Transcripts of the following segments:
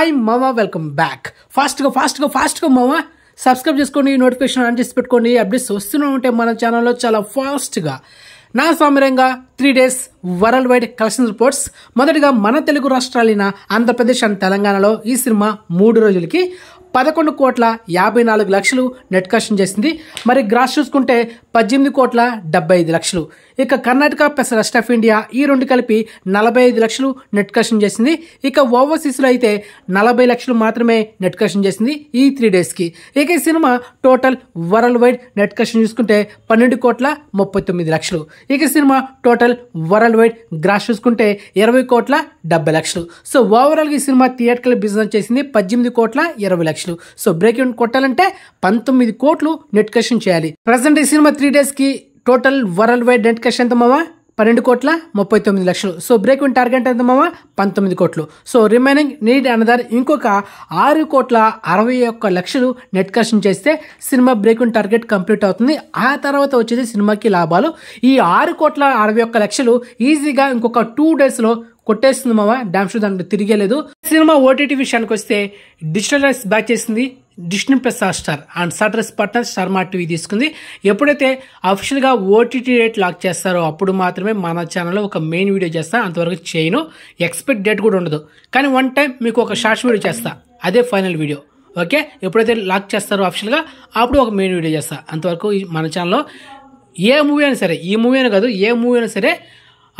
hi మామ welcome back ఫాస్ట్గా ఫాస్ట్గా ఫాస్ట్గా మామ సబ్స్క్రైబ్ చేసుకోండి నోటిఫికేషన్ ఆన్ చేసి పెట్టుకోండి అప్డేట్స్ వస్తూనే ఉంటే మన ఛానల్లో చాలా ఫాస్ట్గా Naa Samiranga three days worldwide collection reports మొదటిగా మన తెలుగు రాష్ట్రాలైన ఆంధ్రప్రదేశ్ అండ్ తెలంగాణలో ఈ సినిమా మూడు రోజులకి పదకొండు కోట్ల యాభై నాలుగు లక్షలు నెట్ కషన్ చేసింది మరి గ్రాస్ చూసుకుంటే పద్దెనిమిది కోట్ల డెబ్బై ఐదు లక్షలు ఇక Karnataka plus rest of India ఈ రెండు కలిపి నలభై ఐదు లక్షలు నెట్ కషన్ చేసింది ఇక ఓవర్సీస్లో అయితే నలభై లక్షలు మాత్రమే నెట్ కషన్ చేసింది ఈ త్రీ డేస్కి ఇక ఈ cinema total worldwide net collection చూసుకుంటే పన్నెండు కోట్ల ముప్పై తొమ్మిది లక్షలు ఇక cinema total worldwide gross చూసుకుంటే ఇరవై కోట్ల డెబ్బై లక్షలు సో ఓవరాల్గా ఈ సినిమా థియేటర్ల బిజినెస్ చేసింది పద్దెనిమిది కోట్ల ఇరవై లక్షలు లక్షలు సో బ్రేక్ ఈవెన్ కొట్టాలంటే పంతొమ్మిది కోట్లు నెట్ కషన్ చేయాలి ప్రజెంట్ ఈ సినిమా త్రీ డేస్కి total worldwide net collection ఎంత మావా పన్నెండు కోట్ల ముప్పై తొమ్మిది లక్షలు సో బ్రేక్ ఇన్ టార్గెట్ ఎంత మావా పంతొమ్మిది కోట్లు సో రిమైనింగ్ నీడ్ అనదర్ ఇంకొక ఆరు కోట్ల అరవై ఒక్క లక్షలు నెట్ కషన్ చేస్తే cinema break even target complete అవుతుంది ఆ తర్వాత వచ్చేది సినిమాకి లాభాలు ఈ ఆరు కోట్ల అరవై ఒక్క లక్షలు ఈజీగా ఇంకొక టూ డేస్లో కొట్టేస్తుంది మావా డ్యామ్ షూ దాంట్లో తిరిగేలేదు సినిమా ఓటీటీ విషయానికి వస్తే డిజిటల్ రైస్ బ్యాక్ చేసింది Disney plus hot star and సాటర్స్ పార్ట్నర్ మా టీవీ తీసుకుంది ఎప్పుడైతే అఫీషియల్గా ఓటీటీ రేట్ లాక్ చేస్తారో అప్పుడు మాత్రమే మన ఛానల్లో ఒక మెయిన్ వీడియో చేస్తా అంతవరకు చేయను ఎక్స్పెక్ట్ డేట్ కూడా ఉండదు కానీ వన్ టైం మీకు ఒక షార్ట్స్ వీడియో చేస్తా అదే ఫైనల్ వీడియో ఓకే ఎప్పుడైతే లాక్ చేస్తారో అఫీషియల్గా అప్పుడు ఒక మెయిన్ వీడియో చేస్తా అంతవరకు మన ఛానల్లో ఏ మూవీ అయినా సరే ఈ మూవీ అయినా కాదు ఏ మూవీ అయినా సరే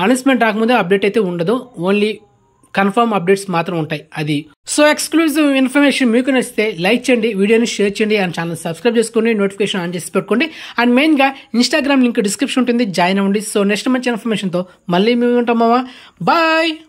అనౌన్స్మెంట్ రాకముందే అప్డేట్ అయితే ఉండదు ఓన్లీ కన్ఫర్మ్ అప్డేట్స్ మాత్రం ఉంటాయి అది సో ఎక్స్క్లూజివ్ ఇన్ఫర్మేషన్ మీకు నచ్చితే లైక్ చేయండి వీడియోని షేర్ చేయండి అండ్ ఛానల్ సబ్స్క్రైబ్ చేసుకోండి నోటిఫికేషన్ ఆన్ చేసి పెట్టుకోండి అండ్ మెయిన్గా ఇన్స్టాగ్రామ్ లింక్ డిస్క్రిప్షన్ ఉంటుంది జాయిన్ అవ్వండి సో నెక్స్ట్ మంచి ఇన్ఫర్మేషన్తో మళ్ళీ మేము ఉంటామమ్మా బాయ్